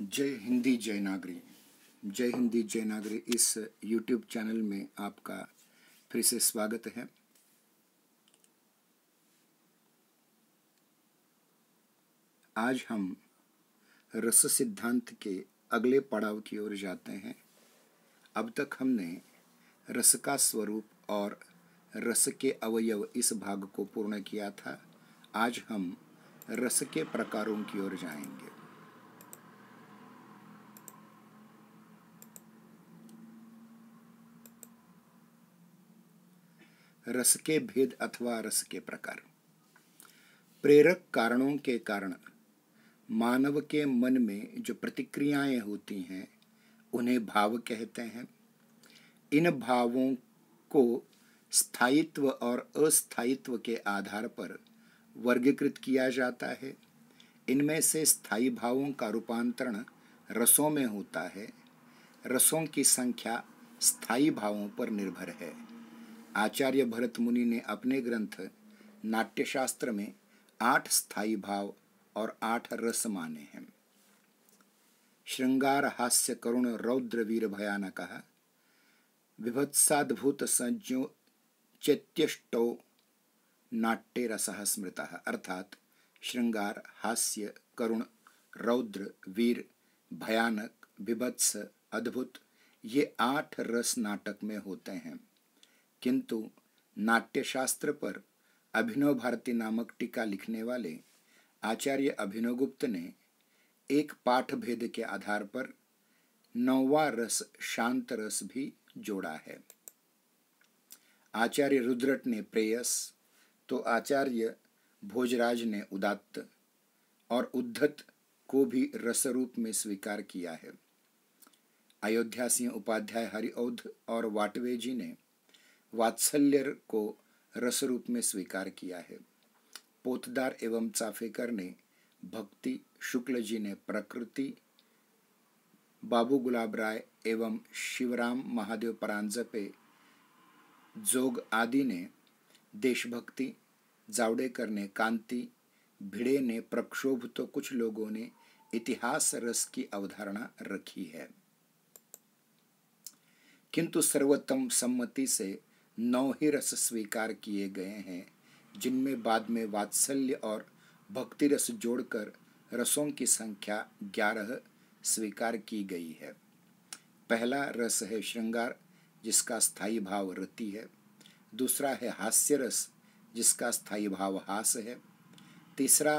जय हिंदी जय नागरी जय हिंदी जय नागरी इस यूट्यूब चैनल में आपका फिर से स्वागत है आज हम रस सिद्धांत के अगले पड़ाव की ओर जाते हैं अब तक हमने रस का स्वरूप और रस के अवयव इस भाग को पूर्ण किया था आज हम रस के प्रकारों की ओर जाएंगे रस के भेद अथवा रस के प्रकार प्रेरक कारणों के कारण मानव के मन में जो प्रतिक्रियाएं होती हैं उन्हें भाव कहते हैं इन भावों को स्थायित्व और अस्थायित्व के आधार पर वर्गीकृत किया जाता है इनमें से स्थायी भावों का रूपांतरण रसों में होता है रसों की संख्या स्थायी भावों पर निर्भर है आचार्य भरत मुनि ने अपने ग्रंथ नाट्यशास्त्र में आठ स्थायी भाव और आठ रस माने हैं श्रृंगार हास्य करुण रौद्र वीर भयानक विभत्साद्भुत संज्ञो चैत्यष्टो नाट्य रस स्मृत अर्थात श्रृंगार हास्य करुण रौद्र वीर भयानक विभत्स अद्भुत ये आठ रस नाटक में होते हैं किंतु नाट्यशास्त्र पर अभिनव भारती नामक टीका लिखने वाले आचार्य अभिनवगुप्त ने एक पाठ भेद के आधार पर नौवा रस शांत रस भी जोड़ा है आचार्य रुद्रट ने प्रेयस तो आचार्य भोजराज ने उदात्त और उद्धत को भी रस रूप में स्वीकार किया है अयोध्या सिंह उपाध्याय हरिऔध और वाटवे जी ने वात्सल्य को रस रूप में स्वीकार किया है पोतदार एवं चाफेकर ने भक्ति शुक्ल जी ने प्रकृति बाबू गुलाब राय एवं शिवराम महादेव परांजपे जोग आदि ने देशभक्ति जावड़ेकर ने कांति भिड़े ने प्रक्षोभ तो कुछ लोगों ने इतिहास रस की अवधारणा रखी है किंतु सर्वोत्तम सम्मति से नौ ही रस स्वीकार किए गए हैं जिनमें बाद में वात्सल्य और भक्ति रस जोड़कर रसों की संख्या ग्यारह स्वीकार की गई है पहला रस है श्रृंगार जिसका स्थायी भाव रति है दूसरा है हास्य रस जिसका स्थायी भाव हास है तीसरा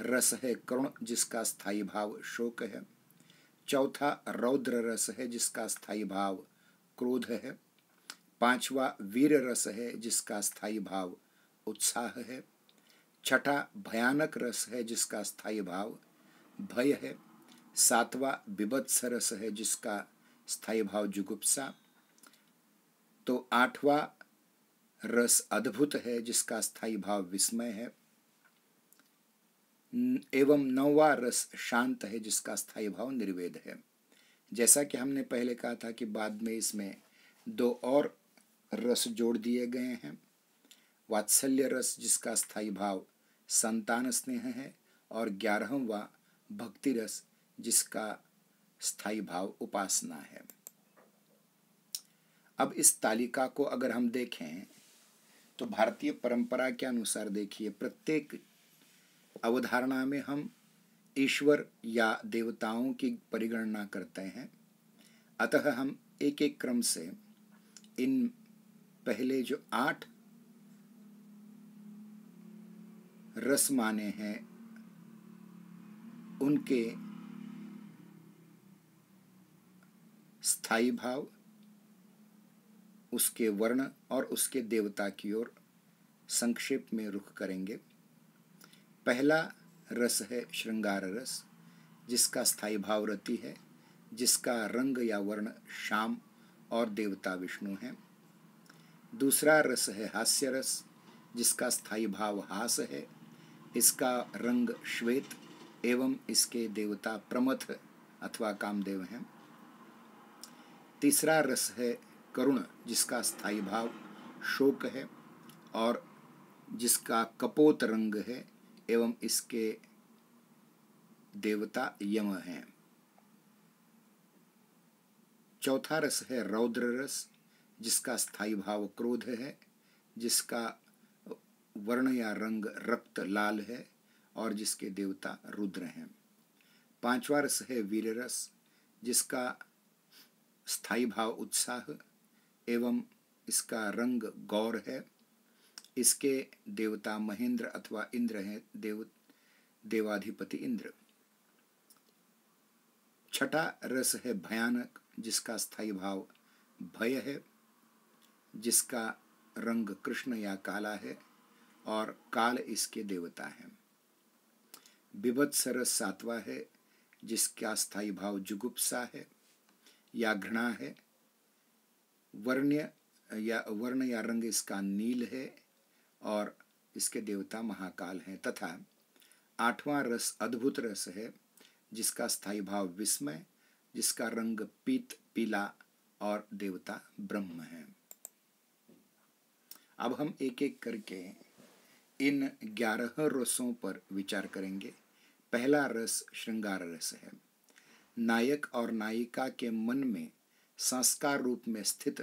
रस है करुण जिसका स्थायी भाव शोक है चौथा रौद्र रस है जिसका स्थायी भाव क्रोध है पांचवा वीर रस है जिसका स्थायी भाव उत्साह है छठा भयानक रस है जिसका स्थायी भाव भय है सातवा विभत्स रस है जिसका स्थायी भाव जुगुप्सा तो आठवा रस अद्भुत है जिसका स्थायी भाव विस्मय है एवं नौवा रस शांत है जिसका स्थायी भाव निर्वेद है जैसा कि हमने पहले कहा था कि बाद में इसमें दो और रस जोड़ दिए गए हैं वात्सल्य रस जिसका स्थायी भाव संतान स्नेह है और ग्यारहवा भक्ति रस जिसका स्थायी भाव उपासना है अब इस तालिका को अगर हम देखें तो भारतीय परंपरा के अनुसार देखिए प्रत्येक अवधारणा में हम ईश्वर या देवताओं की परिगणना करते हैं अतः हम एक एक क्रम से इन पहले जो आठ रस माने हैं उनके स्थाई भाव उसके वर्ण और उसके देवता की ओर संक्षेप में रुख करेंगे पहला रस है श्रृंगार रस जिसका स्थाई भाव रति है जिसका रंग या वर्ण श्याम और देवता विष्णु हैं दूसरा रस है हास्य रस जिसका स्थायी भाव हास है इसका रंग श्वेत एवं इसके देवता प्रमथ अथवा कामदेव हैं तीसरा रस है करुण जिसका स्थायी भाव शोक है और जिसका कपोत रंग है एवं इसके देवता यम हैं चौथा रस है रौद्र रस जिसका स्थायी भाव क्रोध है जिसका वर्ण या रंग रक्त लाल है और जिसके देवता रुद्र हैं पांचवा रस है वीर रस जिसका स्थायी भाव उत्साह एवं इसका रंग गौर है इसके देवता महेंद्र अथवा इंद्र हैं देव देवाधिपति इंद्र छठा रस है भयानक जिसका स्थायी भाव भय है जिसका रंग कृष्ण या काला है और काल इसके देवता हैं सरस सातवा है जिसका स्थायी भाव जुगुप्सा है या घृणा है वर्ण या वर्ण या रंग इसका नील है और इसके देवता महाकाल हैं तथा आठवां रस अद्भुत रस है जिसका स्थायी भाव विस्मय जिसका रंग पीत पीला और देवता ब्रह्म है अब हम एक एक करके इन ग्यारह रसों पर विचार करेंगे पहला रस श्रृंगार रस है नायक और नायिका के मन में संस्कार रूप में स्थित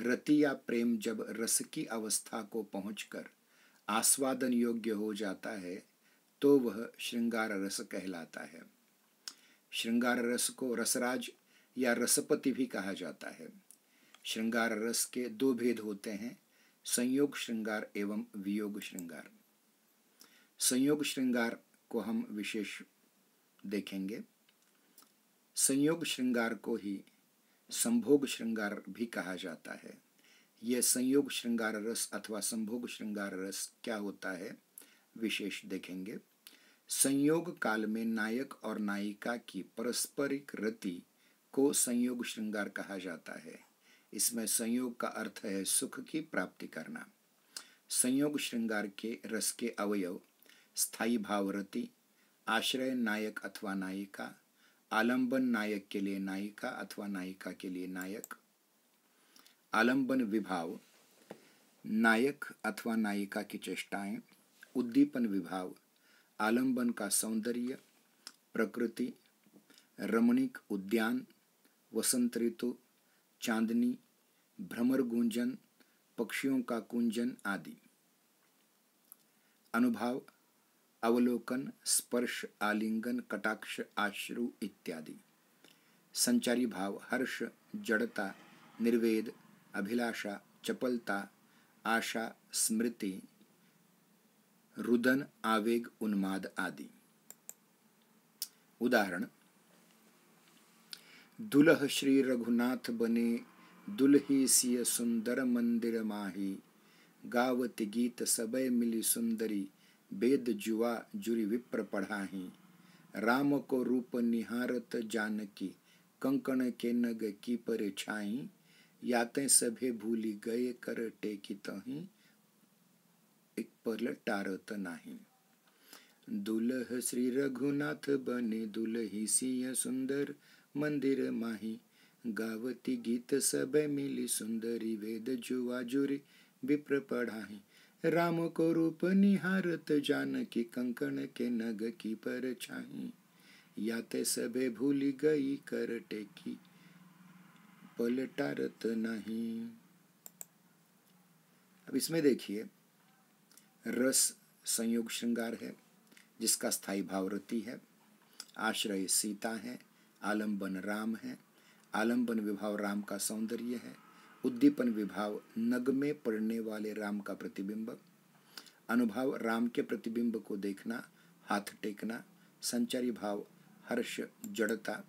रति या प्रेम जब रस की अवस्था को पहुंचकर आस्वादन योग्य हो जाता है तो वह श्रृंगार रस कहलाता है श्रृंगार रस को रसराज या रसपति भी कहा जाता है श्रृंगार रस के दो भेद होते हैं संयोग श्रृंगार एवं वियोग श्रृंगार संयोग श्रृंगार को हम विशेष देखेंगे संयोग श्रृंगार को ही संभोग श्रृंगार भी कहा जाता है यह संयोग श्रृंगार रस अथवा संभोग श्रृंगार रस क्या होता है विशेष देखेंगे संयोग काल में नायक और नायिका की पारस्परिक रति को संयोग श्रृंगार कहा जाता है इसमें संयोग का अर्थ है सुख की प्राप्ति करना संयोग श्रृंगार के रस के अवयव स्थायी भावरति आश्रय नायक अथवा नायिका आलंबन नायक के लिए नायिका अथवा नायिका के लिए नायक आलंबन विभाव नायक अथवा नायिका की चेष्टाएं उद्दीपन विभाव आलंबन का सौंदर्य प्रकृति रमणीक उद्यान वसंत ऋतु चांदनी भ्रमर गुंजन पक्षियों का कुंजन आदि अनुभाव अवलोकन स्पर्श आलिंगन कटाक्ष आश्रु इत्यादि संचारी भाव हर्ष जड़ता निर्वेद अभिलाषा चपलता आशा स्मृति रुदन आवेग उन्माद आदि उदाहरण दुलह श्री रघुनाथ बने दुल्ही सिय सुंदर मंदिर माही गावत गीत सबय मिली सुंदरी बेद जुआ जुरी विप्र पढ़ाही राम को रूप निहारत जानकी कंकण के नग की पर छाई याते सभे भूली गए कर टेकी तही एक पल टारत नाही दुलह श्री रघुनाथ बने दुलही सिंह सुंदर मंदिर माही गावती गीत सब मिली सुंदरी वेद जुआ जुरी विप्र पढ़ाही राम को रूप निहारत जान की कंकण के नग की पर छाही याते सबे भूली गई कर टेकी पलटारत नहीं अब इसमें देखिए रस संयोग श्रृंगार है जिसका स्थायी भावरती है आश्रय सीता है आलम्बन राम है आलंबन विभाव राम का सौंदर्य है उद्दीपन विभाव नगमे पड़ने वाले राम का प्रतिबिंब अनुभाव राम के प्रतिबिंब को देखना हाथ टेकना संचारी भाव हर्ष जड़ता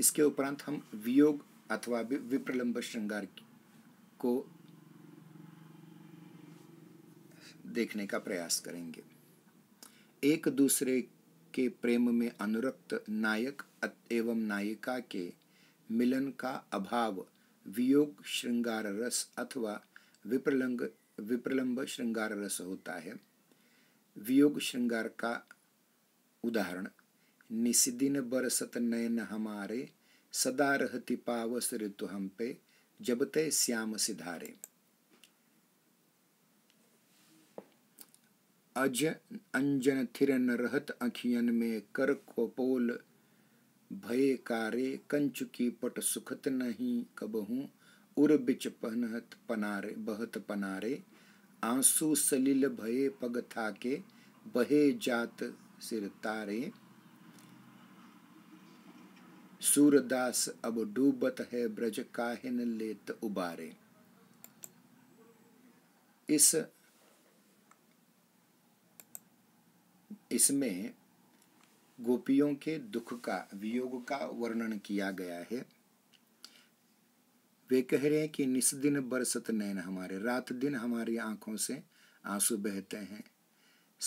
इसके उपरांत हम वियोग अथवा विप्रलंब श्रृंगार को देखने का प्रयास करेंगे एक दूसरे के प्रेम में अनुरक्त नायक एवं नायिका के मिलन का अभाव वियोग श्रृंगार रस अथवा विप्रलंग विप्रलंब श्रृंगार रस होता है वियोग श्रृंगार का उदाहरण निस्दिन बरसत नयन हमारे सदा रहती पावस ऋतु हम पे जबते श्याम सिधारे अज अंजन थिर नरहत अखियन में कर कपोल भय कारे कंच की पट सुखत नहीं कबहू उर बिच पहनहत पनारे बहत पनारे आंसू सलिल भये पग था के बहे जात सिर तारे सूरदास अब डूबत है ब्रज काहिन लेत उबारे इस इसमें गोपियों के दुख का वियोग का वर्णन किया गया है वे कह रहे हैं कि निस्दिन बरसत नैन हमारे रात दिन हमारी आंखों से आंसू बहते हैं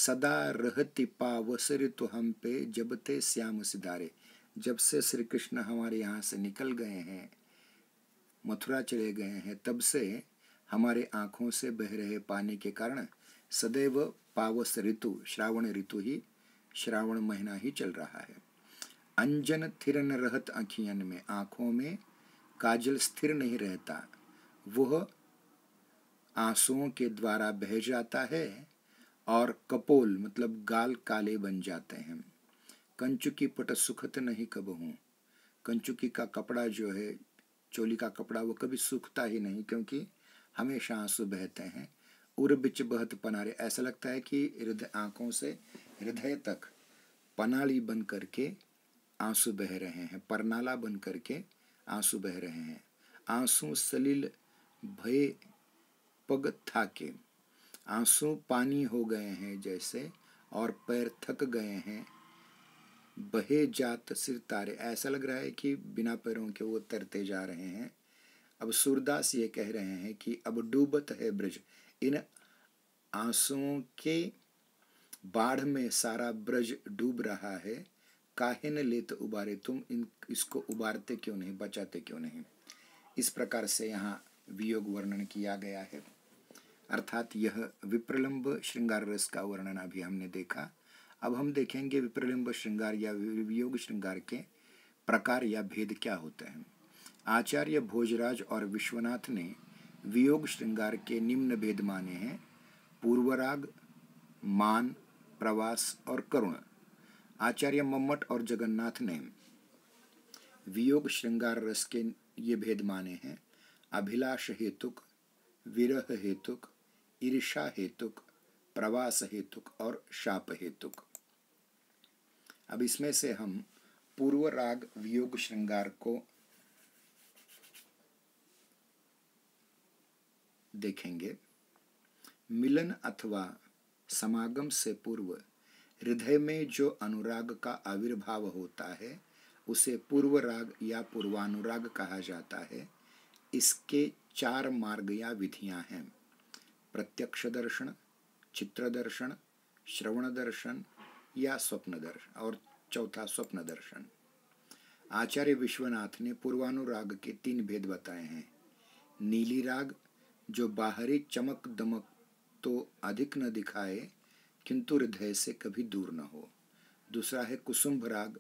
सदा रहती पावसर तो हम पे जब ते श्याम सिदारे जब से श्री कृष्ण हमारे यहाँ से निकल गए हैं मथुरा चले गए हैं तब से हमारे आँखों से बह रहे पानी के कारण सदैव पावस ऋतु श्रावण ऋतु ही श्रावण महीना ही चल रहा है अंजन थिर न रहत अखियन में आँखों में काजल स्थिर नहीं रहता वह आंसुओं के द्वारा बह जाता है और कपोल मतलब गाल काले बन जाते हैं कंचुकी पट सुखत नहीं कब हूँ कंचुकी का कपड़ा जो है चोली का कपड़ा वो कभी सूखता ही नहीं क्योंकि हमेशा आंसू बहते हैं उर्बिच बहत पना रहे ऐसा लगता है कि हृदय आंखों से हृदय तक पनाली बन करके आंसू बह रहे हैं परनाला बन करके आंसू बह रहे हैं आंसू सलील भय पग था के आंसू पानी हो गए हैं जैसे और पैर थक गए हैं बहे जात सिर तारे ऐसा लग रहा है कि बिना पैरों के वो तरते जा रहे हैं अब सूरदास ये कह रहे हैं कि अब डूबत है ब्रज इन आंसुओं के बाढ़ में सारा ब्रज डूब रहा है काहे न ले तो उबारे तुम इन इसको उबारते क्यों नहीं बचाते क्यों नहीं इस प्रकार से यहाँ वियोग वर्णन किया गया है अर्थात यह विप्रलंब श्रृंगार रस का वर्णन अभी हमने देखा अब हम देखेंगे विप्रलंब श्रृंगार या वियोग श्रृंगार के प्रकार या भेद क्या होते हैं आचार्य भोजराज और विश्वनाथ ने वियोग श्रृंगार के निम्न भेद माने हैं पूर्वराग मान प्रवास और करुण आचार्य मम्मट और जगन्नाथ ने वियोग श्रृंगार रस के ये भेद माने हैं अभिलाष हेतुक विरह हेतुक ईर्षा हेतुक प्रवास हेतुक और शाप हेतुक अब इसमें से हम पूर्व राग वियोग श्रृंगार को देखेंगे मिलन अथवा समागम से पूर्व हृदय में जो अनुराग का आविर्भाव होता है उसे पूर्व राग या पूर्वानुराग कहा जाता है इसके चार मार्ग या विधियां हैं प्रत्यक्ष दर्शन चित्र दर्शन श्रवण दर्शन या स्वप्न दर्शन और चौथा स्वप्न दर्शन आचार्य विश्वनाथ ने पूर्वानुराग के तीन भेद बताए हैं नीली राग जो बाहरी चमक दमक तो अधिक न दिखाए किंतु हृदय से कभी दूर न हो दूसरा है कुसुंभ राग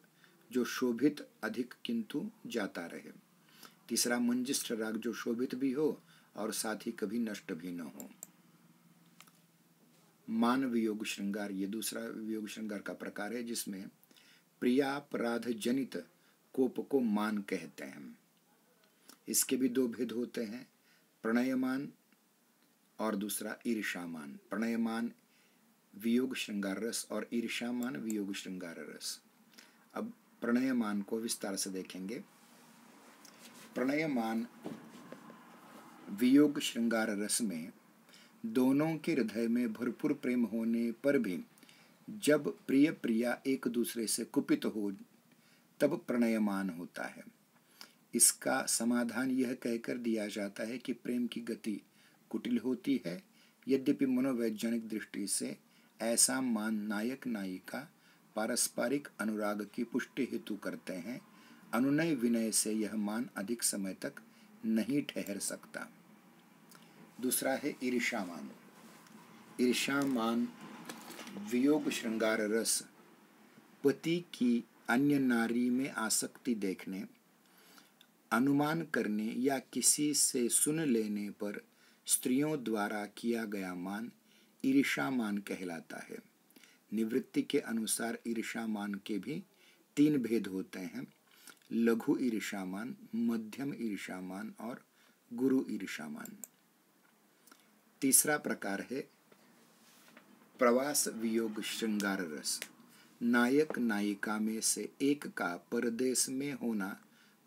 जो शोभित अधिक किंतु जाता रहे तीसरा मंजिष्ठ राग जो शोभित भी हो और साथ ही कभी नष्ट भी न हो मान वियोग श्रृंगार ये दूसरा वियोग श्रृंगार का प्रकार है जिसमें प्रियापराध जनित कोप को मान कहते हैं इसके भी दो भेद होते हैं प्रणयमान और दूसरा ईर्षामान प्रणयमान वियोग श्रृंगार रस और ईर्षामान वियोग श्रृंगार रस अब प्रणयमान को विस्तार से देखेंगे प्रणयमान वियोग श्रृंगार रस में दोनों के हृदय में भरपूर प्रेम होने पर भी जब प्रिय प्रिया एक दूसरे से कुपित हो तब प्रणयमान होता है इसका समाधान यह कहकर दिया जाता है कि प्रेम की गति कुटिल होती है यद्यपि मनोवैज्ञानिक दृष्टि से ऐसा मान नायक नायिका पारस्परिक अनुराग की पुष्टि हेतु करते हैं अनुनय विनय से यह मान अधिक समय तक नहीं ठहर सकता दूसरा है ईर्षामान ईर्षामान वियोग श्रृंगार रस पति की अन्य नारी में आसक्ति देखने अनुमान करने या किसी से सुन लेने पर स्त्रियों द्वारा किया गया मान ईर्षामान कहलाता है निवृत्ति के अनुसार ईर्षामान के भी तीन भेद होते हैं लघु ईर्षामान मध्यम ईर्षामान और गुरु ईर्षामान तीसरा प्रकार है प्रवास वियोग श्रृंगार रस नायक नायिका में से एक का परदेश में होना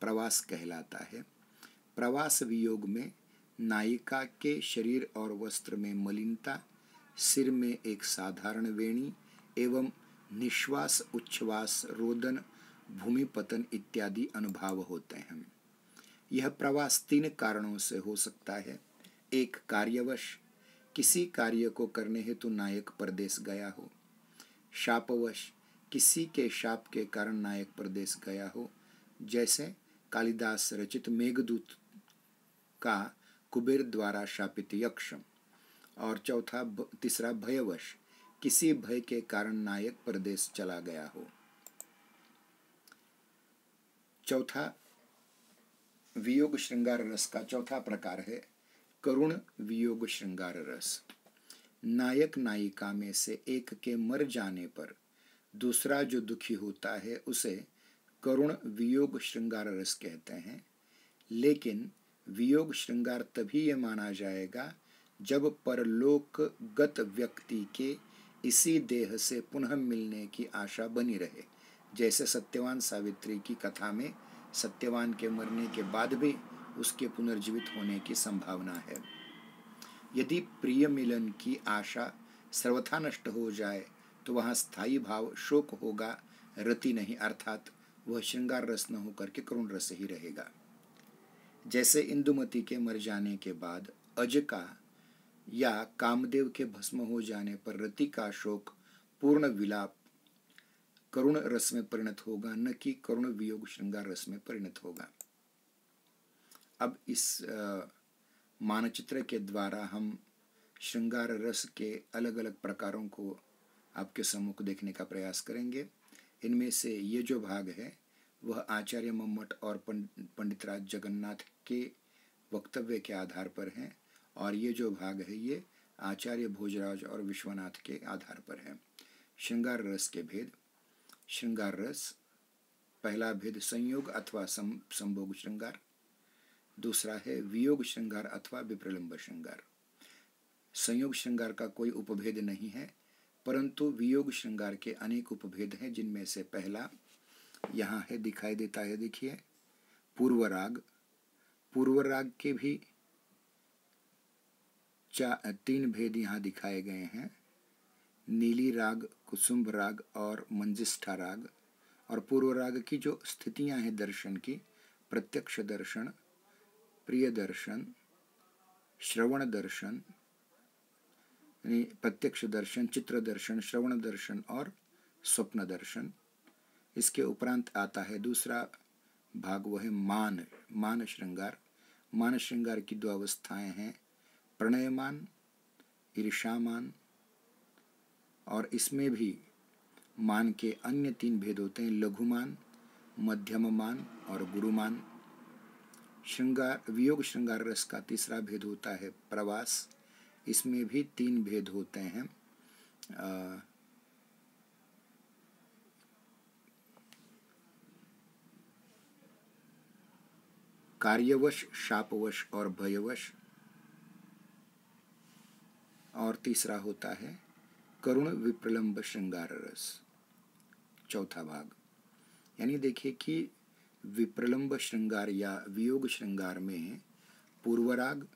प्रवास कहलाता है प्रवास वियोग में नायिका के शरीर और वस्त्र में मलिनता सिर में एक साधारण वेणी एवं निश्वास उच्छ्वास रोदन पतन इत्यादि अनुभव होते हैं यह प्रवास तीन कारणों से हो सकता है एक कार्यवश किसी कार्य को करने हेतु नायक प्रदेश गया हो शापवश किसी के शाप के कारण नायक प्रदेश गया हो जैसे कालिदास रचित मेघदूत का कुबेर द्वारा शापित यक्षम और चौथा तीसरा भयवश किसी भय के कारण नायक प्रदेश चला गया हो चौथा वियोग श्रृंगार रस का चौथा प्रकार है करुण वियोग श्रृंगार रस नायक नायिका में से एक के मर जाने पर दूसरा जो दुखी होता है उसे करुण वियोग श्रृंगार रस कहते हैं लेकिन वियोग श्रृंगार तभी ये माना जाएगा जब गत व्यक्ति के इसी देह से पुनः मिलने की आशा बनी रहे जैसे सत्यवान सावित्री की कथा में सत्यवान के मरने के बाद भी उसके पुनर्जीवित होने की संभावना है यदि प्रिय मिलन की आशा सर्वथा नष्ट हो जाए तो वहाँ स्थायी भाव शोक होगा रति नहीं अर्थात वह श्रृंगार रस न होकर के करुण रस ही रहेगा जैसे इंदुमती के मर जाने के बाद अज का या कामदेव के भस्म हो जाने पर रति का शोक पूर्ण विलाप करुण रस में परिणत होगा न कि करुण वियोग श्रृंगार रस में परिणत होगा अब इस मानचित्र के द्वारा हम श्रृंगार रस के अलग अलग प्रकारों को आपके सम्मुख देखने का प्रयास करेंगे इनमें से ये जो भाग है वह आचार्य मम्मट और पंडित राज जगन्नाथ के वक्तव्य के आधार पर हैं और ये जो भाग है ये आचार्य भोजराज और विश्वनाथ के आधार पर है श्रृंगार रस के भेद श्रृंगार रस पहला भेद संयोग अथवा सं, संभोग श्रृंगार दूसरा है वियोग श्रृंगार अथवा विप्रलंब श्रृंगार संयोग श्रृंगार का कोई उपभेद नहीं है परंतु वियोग श्रृंगार के अनेक उपभेद हैं जिनमें से पहला यहाँ है दिखाई देता है देखिए पूर्व राग पूर्व राग के भी चा तीन भेद यहाँ दिखाए गए हैं नीली राग कुसुम्भ राग और मंजिष्ठा राग और पूर्व राग की जो स्थितियां हैं दर्शन की प्रत्यक्ष दर्शन प्रिय दर्शन श्रवण दर्शन यानी प्रत्यक्ष दर्शन चित्र दर्शन श्रवण दर्शन और स्वप्न दर्शन इसके उपरांत आता है दूसरा भाग वह है मान मान श्रृंगार मान श्रृंगार की दो अवस्थाएं हैं प्रणयमान ईर्षामान और इसमें भी मान के अन्य तीन भेद होते हैं लघुमान मध्यम मान और गुरुमान श्रृंगार वियोग श्रृंगार रस का तीसरा भेद होता है प्रवास इसमें भी तीन भेद होते हैं कार्यवश शापवश और भयवश और तीसरा होता है करुण विप्रलंब श्रृंगार रस चौथा भाग यानी देखिए कि विप्रलंब श्रृंगार या वियोग श्रृंगार में पूर्वराग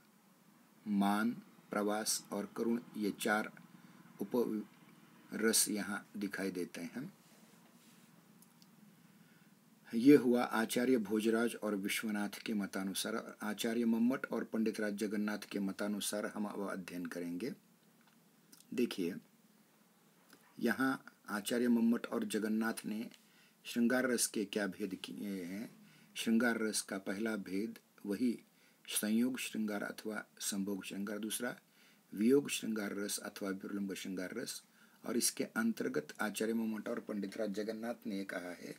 मान प्रवास और करुण ये चार उप रस यहाँ दिखाई देते हैं ये हुआ आचार्य भोजराज और विश्वनाथ के मतानुसार आचार्य मम्मट और पंडित राज जगन्नाथ के मतानुसार हम अब अध्ययन करेंगे देखिए यहाँ आचार्य मम्मट और जगन्नाथ ने श्रृंगार रस के क्या भेद किए हैं श्रृंगार रस का पहला भेद वही संयोग श्रृंगार अथवा संभोग श्रृंगार दूसरा वियोग श्रृंगार रस अथवा विलंब श्रृंगार रस और इसके अंतर्गत आचार्य मम्मट और पंडित राज जगन्नाथ ने कहा है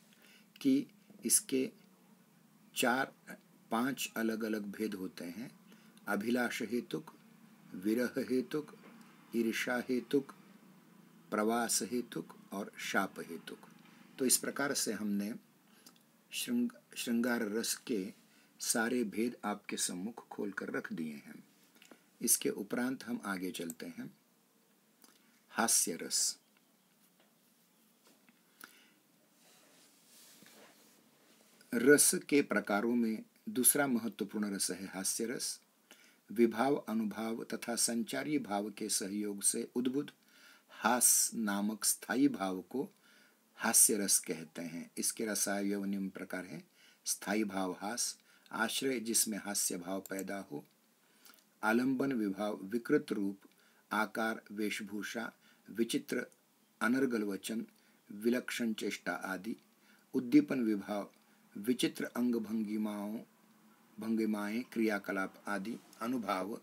कि इसके चार पांच अलग अलग भेद होते हैं अभिलाष हेतुक विरह हेतुक ईर्षा हेतुक प्रवास हेतुक और शाप हेतुक तो इस प्रकार से हमने श्रृंग श्रृंगार रस के सारे भेद आपके सम्मुख खोल कर रख दिए हैं इसके उपरांत हम आगे चलते हैं हास्य रस रस के प्रकारों में दूसरा महत्वपूर्ण रस है हास्य रस विभाव अनुभाव तथा संचारी भाव के सहयोग से उद्भुत हास नामक स्थायी भाव को हास्य रस कहते हैं इसके रसायव निम्न प्रकार है स्थायी भाव हास आश्रय जिसमें हास्य भाव पैदा हो आलंबन विभाव विकृत रूप आकार वेशभूषा विचित्र अनर्गल वचन विलक्षण चेष्टा आदि उद्दीपन विभाव विचित्र अंग भंगिमाओं भंगिमाएं क्रियाकलाप आदि अनुभाव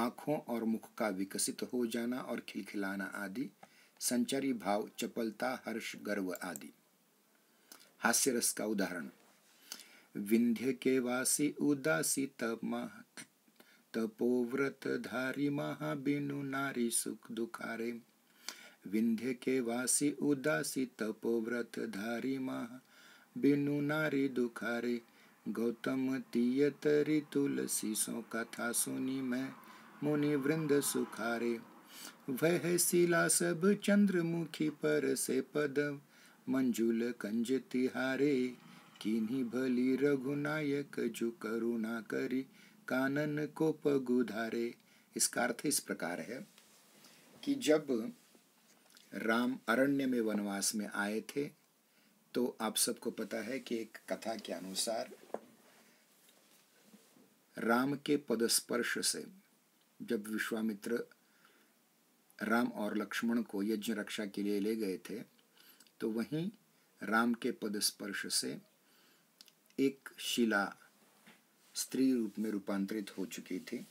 आँखों और मुख का विकसित हो जाना और खिलखिलाना आदि संचारी भाव चपलता हर्ष गर्व आदि हास्य रस का उदाहरण विंध्य के वासी उदासी तप तपोव्रत धारी महाबिनु नारी सुख दुखारे विंध्य के वासी उदासी तपोव्रत धारी महा बिनु नारी दुखारे गौतम तीयतरी तुलसी सो कथा सुनी मैं मुनि वृंद सुखारे वह शिला सब चंद्रमुखी पर से पद मंजुल कंज तिहारे किन्हीं भली रघुनायक जो करुणा करी कानन को पगुधारे इसका अर्थ इस प्रकार है कि जब राम अरण्य में वनवास में आए थे तो आप सबको पता है कि एक कथा के अनुसार राम के पदस्पर्श से जब विश्वामित्र राम और लक्ष्मण को यज्ञ रक्षा के लिए ले गए थे तो वहीं राम के पदस्पर्श से एक शिला स्त्री रूप में रूपांतरित हो चुकी थी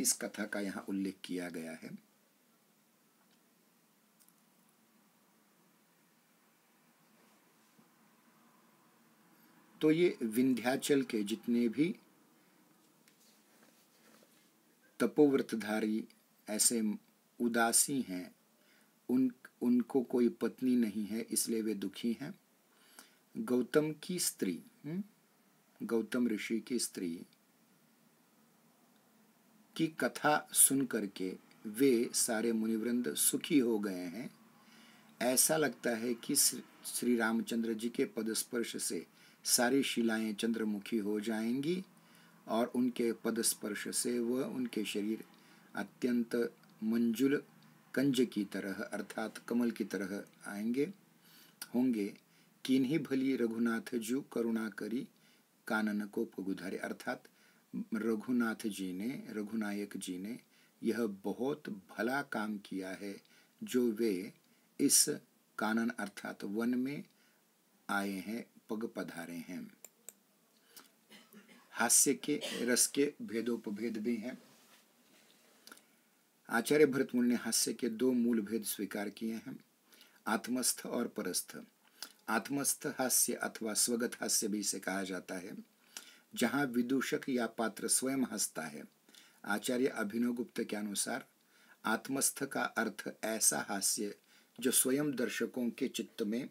इस कथा का यहाँ उल्लेख किया गया है तो ये विंध्याचल के जितने भी तपोव्रतधारी ऐसे उदासी हैं उन उनको कोई पत्नी नहीं है इसलिए वे दुखी हैं गौतम की स्त्री हम्म, गौतम ऋषि की स्त्री की कथा सुन करके वे सारे मुनिवृंद सुखी हो गए हैं ऐसा लगता है कि श्री रामचंद्र जी के पदस्पर्श से सारी शिलाएं चंद्रमुखी हो जाएंगी और उनके पदस्पर्श से वह उनके शरीर अत्यंत मंजुल कंज की तरह अर्थात कमल की तरह आएंगे होंगे किन्हीं भली रघुनाथ जू करुणा करी कानन को पगुधारे अर्थात रघुनाथ जी ने रघुनायक जी ने यह बहुत भला काम किया है जो वे इस कानन अर्थात वन में आए हैं पग पधारे हैं हास्य के रस के भेदोपभेद भी हैं आचार्य भरत मुनि ने हास्य के दो मूल भेद स्वीकार किए हैं आत्मस्थ और परस्थ आत्मस्थ हास्य अथवा स्वगत हास्य भी इसे कहा जाता है जहाँ विदूषक या पात्र स्वयं हंसता है आचार्य अभिनव गुप्त के अनुसार आत्मस्थ का अर्थ ऐसा हास्य जो स्वयं दर्शकों के चित्त में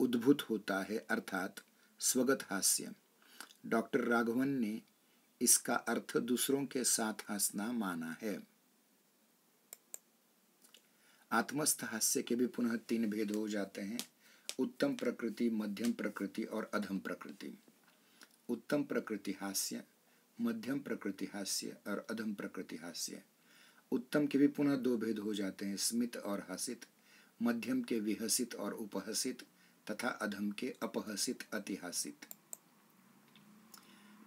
उद्भूत होता है अर्थात स्वगत हास्य डॉक्टर राघवन ने इसका अर्थ दूसरों के साथ हंसना माना है आत्मस्थ हास्य के भी पुनः तीन भेद हो जाते हैं उत्तम प्रकृति मध्यम प्रकृति और अधम प्रकृति उत्तम प्रकृति हास्य मध्यम प्रकृति हास्य और अधम प्रकृति हास्य उत्तम के भी पुनः दो भेद हो जाते हैं स्मित और हसित मध्यम के विहसित और उपहसित तथा अधम के अपहसित अतिहासित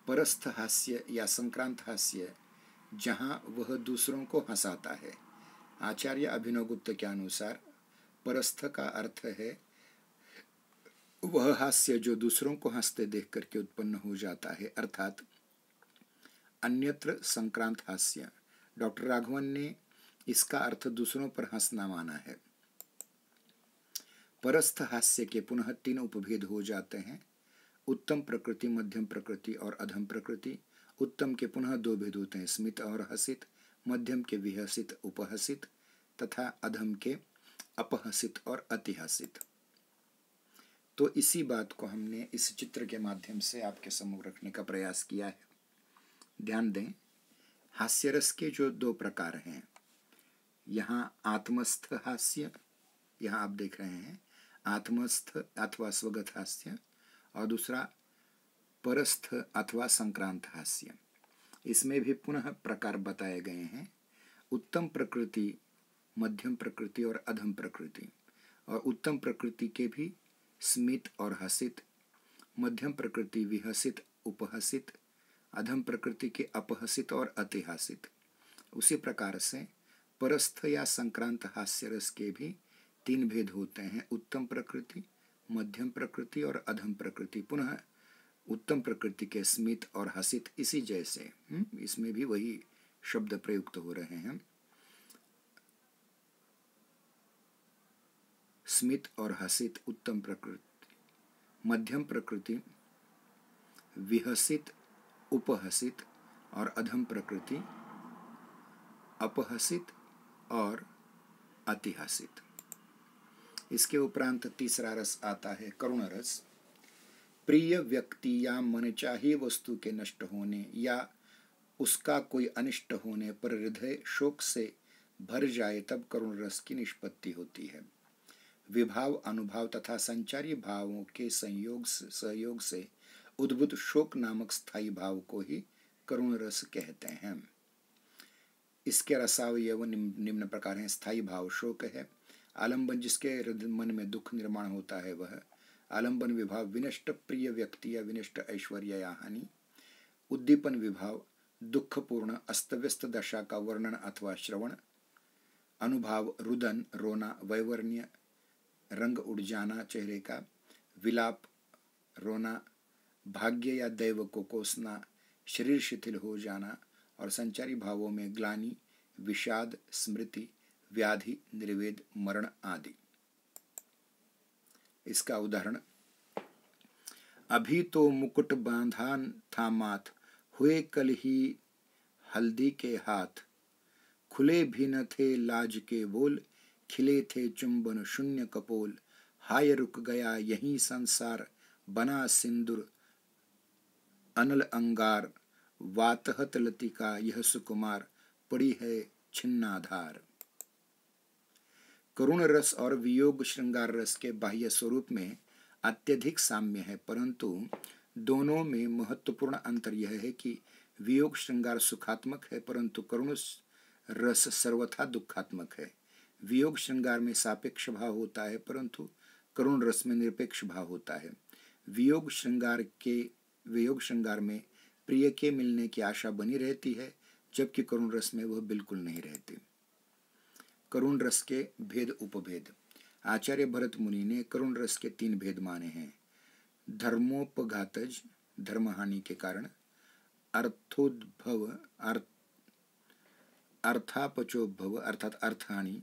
परस्थ हास्य या संक्रांत हास्य जहाँ वह दूसरों को हंसाता है आचार्य अभिनव गुप्त के अनुसार परस्थ का अर्थ है वह हास्य जो दूसरों को हंसते देख करके उत्पन्न हो जाता है अर्थात अन्यत्र संक्रांत हास्य डॉक्टर राघवन ने इसका अर्थ दूसरों पर हंसना माना है परस्थ हास्य के पुनः तीन उपभेद हो जाते हैं उत्तम प्रकृति मध्यम प्रकृति और अधम प्रकृति उत्तम के पुनः दो भेद होते हैं स्मित और हसित मध्यम के विहसित उपहसित तथा अधम के अपहसित और अतिहसित तो इसी बात को हमने इस चित्र के माध्यम से आपके समूह रखने का प्रयास किया है ध्यान दें हास्यरस के जो दो प्रकार हैं यहाँ आत्मस्थ हास्य यहाँ आप देख रहे हैं आत्मस्थ अथवा स्वगत हास्य और दूसरा परस्थ अथवा संक्रांत हास्य इसमें भी पुनः प्रकार बताए गए हैं उत्तम प्रकृति मध्यम प्रकृति और अधम प्रकृति और उत्तम प्रकृति के भी स्मित और हसित मध्यम प्रकृति विहसित उपहसित अधम प्रकृति के अपहसित और अतिहासित उसी प्रकार से परस्थ या संक्रांत हास्य रस के भी तीन भेद होते हैं उत्तम प्रकृति मध्यम प्रकृति और अधम प्रकृति पुनः उत्तम प्रकृति के स्मित और हसित इसी जैसे हम्म, इसमें भी वही शब्द प्रयुक्त हो रहे हैं स्मित और हसित उत्तम प्रकृति मध्यम प्रकृति विहसित उपहसित और अधम प्रकृति अपहसित और अतिहासित इसके उपरांत तीसरा रस आता है करुण रस प्रिय व्यक्ति या मनचाही वस्तु के नष्ट होने या उसका कोई अनिष्ट होने पर हृदय शोक से भर जाए तब करुण रस की निष्पत्ति होती है विभाव अनुभाव तथा संचारी भावों के संयोग सहयोग से उद्भुत शोक नामक स्थायी भाव को ही करुण रस कहते हैं इसके रसावय निम्न प्रकार हैं स्थायी भाव शोक है आलम्बन जिसके मन में दुख निर्माण होता है वह आलम्बन विभाव विनष्ट प्रिय व्यक्ति या विनष्ट ऐश्वर्य या हानि उद्दीपन विभाव दुखपूर्ण अस्तव्यस्त दशा का वर्णन अथवा श्रवण अनुभाव रुदन रोना वैवर्ण्य रंग उड़ जाना चेहरे का विलाप रोना भाग्य या दैव को कोसना शरीर शिथिल हो जाना और संचारी भावों में ग्लानी विषाद स्मृति व्याधि निर्वेद मरण आदि इसका उदाहरण अभी तो मुकुट बांधा था माथ हुए कल ही हल्दी के हाथ खुले भी न थे लाज के बोल खिले थे चुंबन शून्य कपोल हाय रुक गया यही संसार बना सिंदूर अनल अंगार वातहत लतिका यह सुकुमार पड़ी है छिन्नाधार करुण रस और वियोग श्रृंगार रस के बाह्य स्वरूप में अत्यधिक साम्य है परंतु दोनों में महत्वपूर्ण अंतर यह है कि वियोग श्रृंगार सुखात्मक है परंतु करुण रस सर्वथा दुखात्मक है वियोग श्रृंगार में सापेक्ष भाव होता है परंतु करुण रस में निरपेक्ष भाव होता है वियोग श्रृंगार के वियोग श्रृंगार में प्रिय के मिलने की आशा बनी रहती है जबकि करुण रस में वह बिल्कुल नहीं रहती करुण रस के भेद उपभेद आचार्य भरत मुनि ने करुण रस के तीन भेद माने हैं धर्मोपघातज हानि के कारण अर्थोद्भव अर्थ अर्थापचोद्भव अर्थात अर्थहानि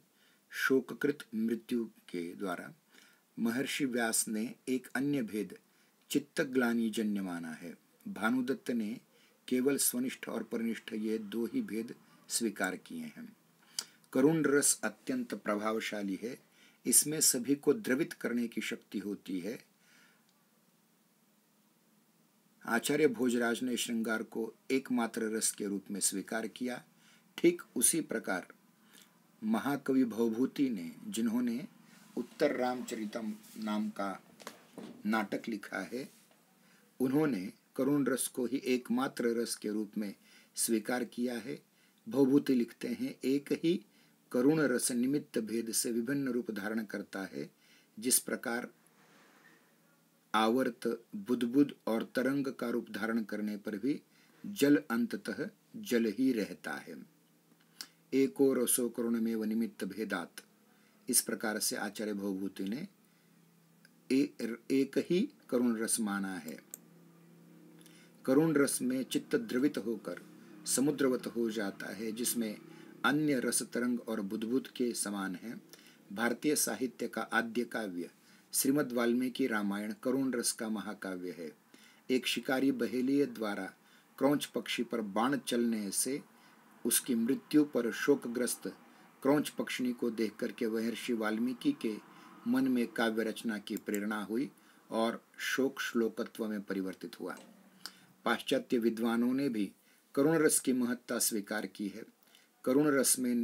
शोककृत मृत्यु के द्वारा महर्षि व्यास ने एक अन्य भेद जन्य माना है भानुदत्त ने केवल स्वनिष्ठ और परनिष्ठ ये दो ही भेद स्वीकार किए हैं करुण रस अत्यंत प्रभावशाली है इसमें सभी को द्रवित करने की शक्ति होती है आचार्य भोजराज ने श्रृंगार को एकमात्र रस के रूप में स्वीकार किया ठीक उसी प्रकार महाकवि भवभूति ने जिन्होंने उत्तर रामचरितम नाम का नाटक लिखा है उन्होंने करुण रस को ही एकमात्र रस के रूप में स्वीकार किया है भवभूति लिखते हैं एक ही करुण रस निमित्त भेद से विभिन्न रूप धारण करता है जिस प्रकार आवर्त बुदबुद और तरंग का रूप धारण करने पर भी जल अंततः जल ही रहता है एको रसो करुण करुणमेव निमित्त भेदात इस प्रकार से आचार्य भवभूति ने ए, एक ही करुण रस माना है करुण रस में चित्त द्रवित होकर समुद्रवत हो जाता है जिसमें अन्य रस तरंग और बुद्धबुद्ध के समान है भारतीय साहित्य का आद्य काव्य श्रीमद वाल्मीकि रामायण करुण रस का महाकाव्य है एक शिकारी बहेलिए द्वारा क्रौच पक्षी पर बाण चलने से उसकी मृत्यु पर शोकग्रस्त क्रौच पक्षिणी को देख करके महर्षि वाल्मीकि के मन में काव्य रचना की प्रेरणा हुई और शोक श्लोकत्व में परिवर्तित हुआ पाश्चात्य विद्वानों ने भी करुण रस की महत्ता स्वीकार की है करुण रस में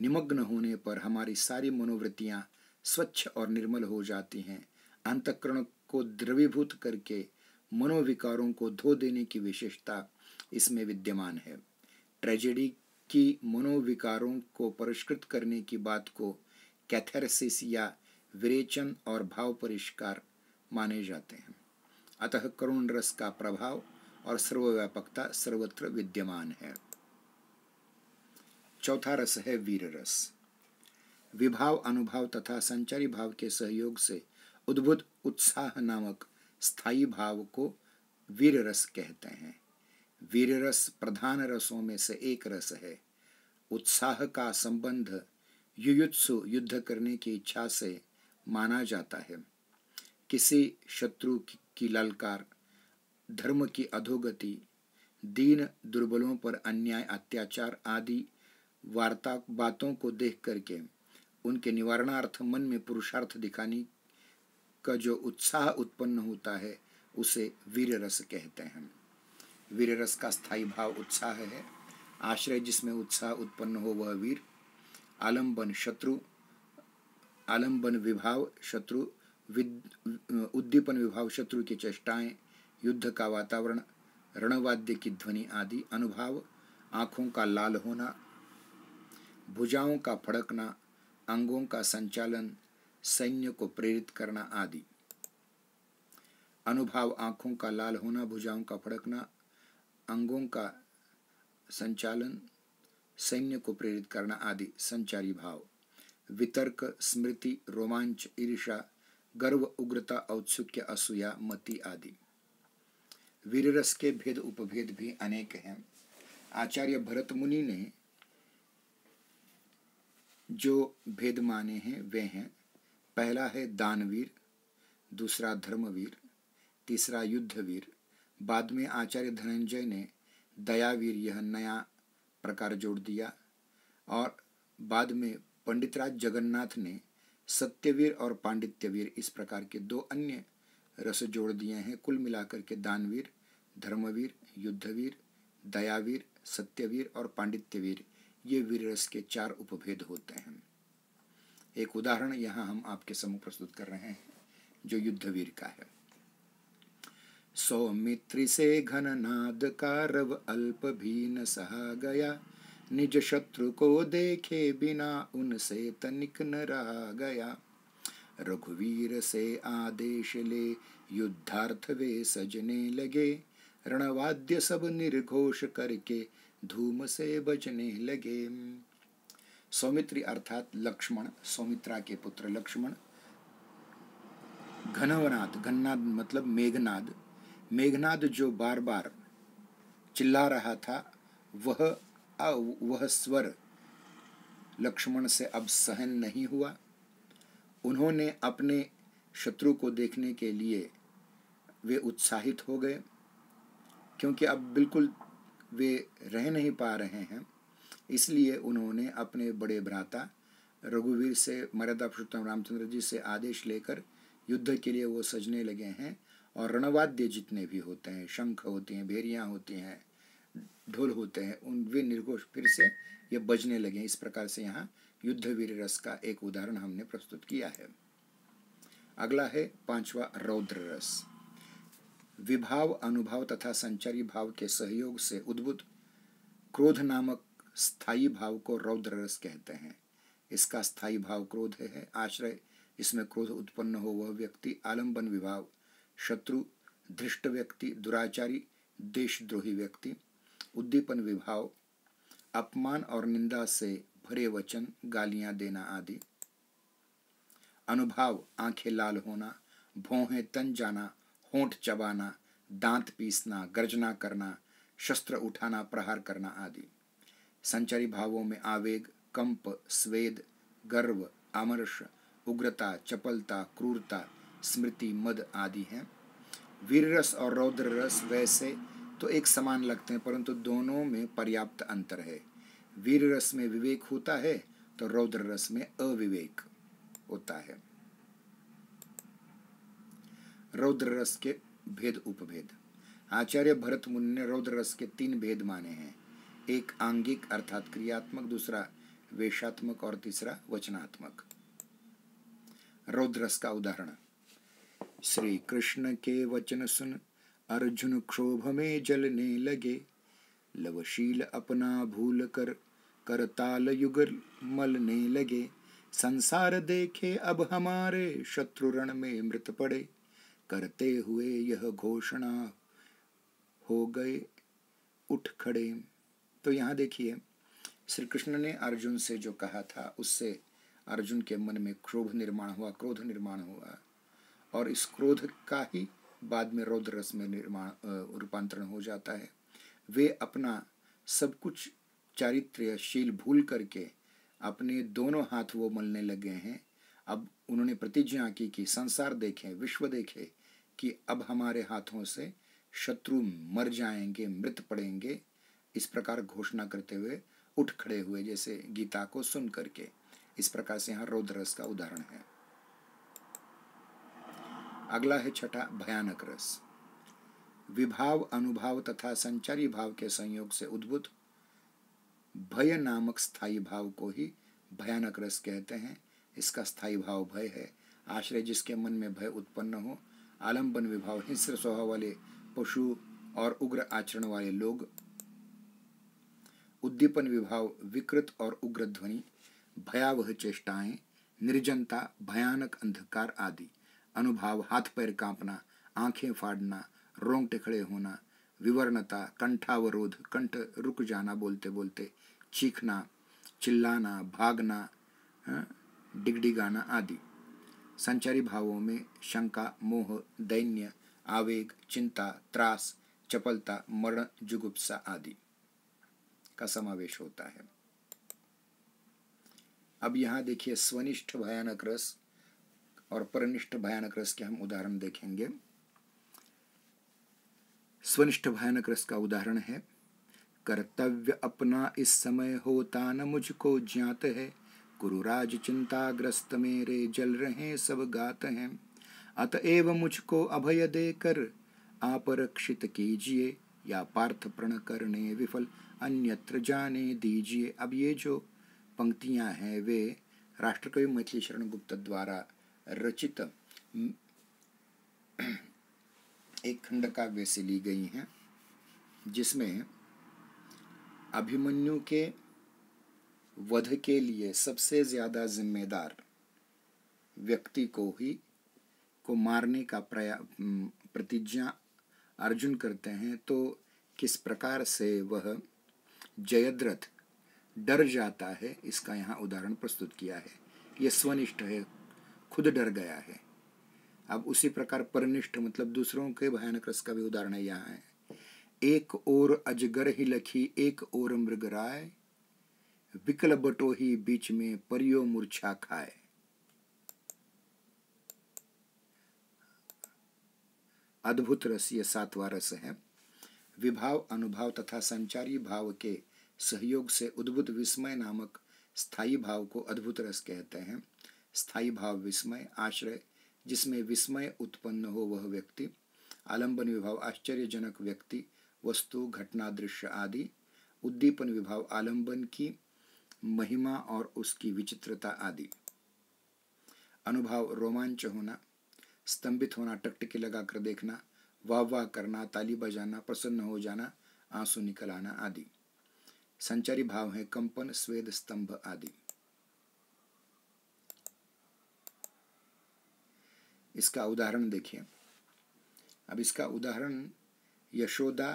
निमग्न होने पर हमारी सारी मनोवृत्तियाँ स्वच्छ और निर्मल हो जाती हैं अंतकरण को द्रवीभूत करके मनोविकारों को धो देने की विशेषता इसमें विद्यमान है ट्रेजेडी की मनोविकारों को परिष्कृत करने की बात को कैथेरसिस या विरेचन और भाव परिष्कार माने जाते हैं अतः करुण रस का प्रभाव और सर्वव्यापकता सर्वत्र विद्यमान है चौथा रस है वीर रस विभाव अनुभाव तथा संचारी भाव के सहयोग से उद्भुत उत्साह नामक स्थायी भाव को वीर रस कहते हैं वीर रस प्रधान रसों में से एक रस है उत्साह का संबंध युयुत्सु युद्ध करने की इच्छा से माना जाता है किसी शत्रु की ललकार धर्म की अधोगति दीन दुर्बलों पर अन्याय अत्याचार आदि वार्ता बातों को देख करके उनके निवारणार्थ मन में पुरुषार्थ दिखाने का जो उत्साह उत्पन्न होता है उसे वीर रस कहते हैं वीर रस का स्थायी भाव उत्साह है आश्रय जिसमें उत्साह उत्पन्न हो वह वीर आलम्बन शत्रु आलम्बन विभाव शत्रु विद उद्दीपन विभाव शत्रु की चेष्टाएं युद्ध का वातावरण रणवाद्य की ध्वनि आदि अनुभाव आँखों का लाल होना भुजाओं का फड़कना अंगों का संचालन सैन्य को प्रेरित करना आदि अनुभाव आंखों का लाल होना भुजाओं का फड़कना अंगों का संचालन सैन्य को प्रेरित करना आदि संचारी भाव वितर्क स्मृति रोमांच ईर्षा गर्व उग्रता औत्सुक्य असूया मति आदि रस के भेद उपभेद भी अनेक हैं आचार्य भरत मुनि ने जो भेद माने हैं वे हैं पहला है दानवीर दूसरा धर्मवीर तीसरा युद्धवीर बाद में आचार्य धनंजय ने दयावीर यह नया प्रकार जोड़ दिया और बाद में पंडितराज जगन्नाथ ने सत्यवीर और पांडित्यवीर इस प्रकार के दो अन्य रस जोड़ दिए हैं कुल मिलाकर के दानवीर धर्मवीर युद्धवीर दयावीर सत्यवीर और पांडित्यवीर ये वीर रस के चार उपभेद होते हैं एक उदाहरण यहाँ हम आपके समूह प्रस्तुत कर रहे हैं जो युद्धवीर का है सौमित्र से घन नाद कारव अल्प भी न सहा गया निज शत्रु को देखे बिना उनसे तनिक न रहा गया रघुवीर से आदेश ले युद्धार्थ वे सजने लगे रणवाद्य सब निर्घोष करके धूम से बचने लगे सौमित्री अर्थात लक्ष्मण सौमित्रा के पुत्र लक्ष्मण घनवनाद घननाद मतलब मेघनाद मेघनाद जो बार बार चिल्ला रहा था वह वह स्वर लक्ष्मण से अब सहन नहीं हुआ उन्होंने अपने शत्रु को देखने के लिए वे उत्साहित हो गए क्योंकि अब बिल्कुल वे रह नहीं पा रहे हैं इसलिए उन्होंने अपने बड़े भ्राता रघुवीर से मर्यादा पुरुषोत्तम रामचंद्र जी से आदेश लेकर युद्ध के लिए वो सजने लगे हैं और रणवाद्य जितने भी होते हैं शंख होते हैं भेरियाँ होती हैं ढोल होते हैं उन वे निर्घोष फिर से ये बजने लगे इस प्रकार से यहाँ युद्धवीर रस का एक उदाहरण हमने प्रस्तुत किया है अगला है पांचवा रौद्र रस विभाव अनुभाव तथा संचारी भाव के सहयोग से उद्भुत क्रोध नामक स्थायी भाव को रौद्र रस कहते हैं इसका स्थायी भाव क्रोध है आश्रय इसमें क्रोध उत्पन्न हो वह व्यक्ति आलंबन विभाव शत्रु धृष्ट व्यक्ति दुराचारी देशद्रोही व्यक्ति उद्दीपन विभाव अपमान और निंदा से भरे वचन गालियां देना आदि अनुभाव आंखें लाल होना भौहें तन जाना होंठ चबाना दांत पीसना गर्जना करना शस्त्र उठाना प्रहार करना आदि संचारी भावों में आवेग कंप स्वेद गर्व आमर्श उग्रता चपलता क्रूरता स्मृति मद आदि हैं वीर रस और रौद्र रस वैसे तो एक समान लगते हैं परंतु दोनों में पर्याप्त अंतर है वीर रस में विवेक होता है तो रौद्र रस में अविवेक होता है रौद्र रस के भेद उपभेद आचार्य भरत मुनि ने रौद्र रस के तीन भेद माने हैं एक आंगिक अर्थात क्रियात्मक दूसरा वेशात्मक और तीसरा वचनात्मक रौद्र रस का उदाहरण श्री कृष्ण के वचन सुन अर्जुन क्षोभ में जलने लगे लवशील अपना भूल कर करताल युगल मलने लगे संसार देखे अब हमारे रण में मृत पड़े करते हुए यह घोषणा हो गए उठ खड़े तो यहाँ देखिए श्री कृष्ण ने अर्जुन से जो कहा था उससे अर्जुन के मन में क्रोध निर्माण हुआ क्रोध निर्माण हुआ और इस क्रोध का ही बाद में रौद्र रस में निर्माण रूपांतरण हो जाता है वे अपना सब कुछ चारित्र्यशील भूल करके अपने दोनों हाथ वो मलने लगे हैं अब उन्होंने प्रतिज्ञा की कि संसार देखे विश्व देखे कि अब हमारे हाथों से शत्रु मर जाएंगे मृत पड़ेंगे इस प्रकार घोषणा करते हुए उठ खड़े हुए जैसे गीता को सुन करके इस प्रकार से यहाँ रौद्र रस का उदाहरण है अगला है छठा भयानक रस विभाव अनुभाव तथा संचारी भाव के संयोग से उद्भुत भय नामक स्थायी भाव को ही भयानक रस कहते हैं इसका स्थायी भाव भय है आश्रय जिसके मन में भय उत्पन्न हो आलम्बन विभाव हिंस्र स्वभाव वाले पशु और उग्र आचरण वाले लोग उद्दीपन विभाव विकृत और उग्र ध्वनि भयावह चेष्टाएं निर्जनता भयानक अंधकार आदि अनुभाव हाथ पैर कांपना आंखें फाड़ना रोंगटे खड़े होना विवरणता कंठावरोध कंठ रुक जाना बोलते बोलते चीखना चिल्लाना भागना हाँ, डिगडिगाना आदि संचारी भावों में शंका मोह दैन्य आवेग चिंता त्रास चपलता मरण जुगुप्सा आदि का समावेश होता है अब यहाँ देखिए स्वनिष्ठ भयानक रस और परनिष्ठ भयानक रस के हम उदाहरण देखेंगे स्वनिष्ठ भयानक रस का उदाहरण है कर्तव्य अपना इस समय होता न मुझको ज्ञात है कुरुराज चिंताग्रस्त मेरे जल रहे सब गात हैं अतएव मुझको अभय देकर आप रक्षित कीजिए या पार्थ प्रण करने विफल अन्यत्र जाने दीजिए अब ये जो पंक्तियां हैं वे राष्ट्रकवि मैथिली शरण गुप्त द्वारा रचित एक खंड काव्य से ली गई हैं जिसमें अभिमन्यु के वध के लिए सबसे ज़्यादा जिम्मेदार व्यक्ति को ही को मारने का प्रया प्रतिज्ञा अर्जुन करते हैं तो किस प्रकार से वह जयद्रथ डर जाता है इसका यहाँ उदाहरण प्रस्तुत किया है यह स्वनिष्ठ है खुद डर गया है अब उसी प्रकार परनिष्ठ मतलब दूसरों के भयानक रस का भी उदाहरण यहाँ है एक और अजगर ही लखी एक और मृगराय विकल बटोही बीच में परियो मूर्छा खाए अद्भुत रस ये सातवा रस है विभाव अनुभाव तथा संचारी भाव के सहयोग से उद्भुत विस्मय नामक स्थाई भाव को अद्भुत रस कहते हैं स्थायी भाव विस्मय आश्रय जिसमें विस्मय उत्पन्न हो वह व्यक्ति आलंबन विभाव आश्चर्यजनक व्यक्ति वस्तु घटना दृश्य आदि उद्दीपन विभाव आलंबन की महिमा और उसकी विचित्रता आदि अनुभव रोमांच होना स्तंभित होना टकटकी लगाकर देखना वाह वाह करना ताली बजाना प्रसन्न हो जाना आंसू निकल आना आदि संचारी भाव है कंपन स्वेद स्तंभ आदि इसका उदाहरण देखिए अब इसका उदाहरण यशोदा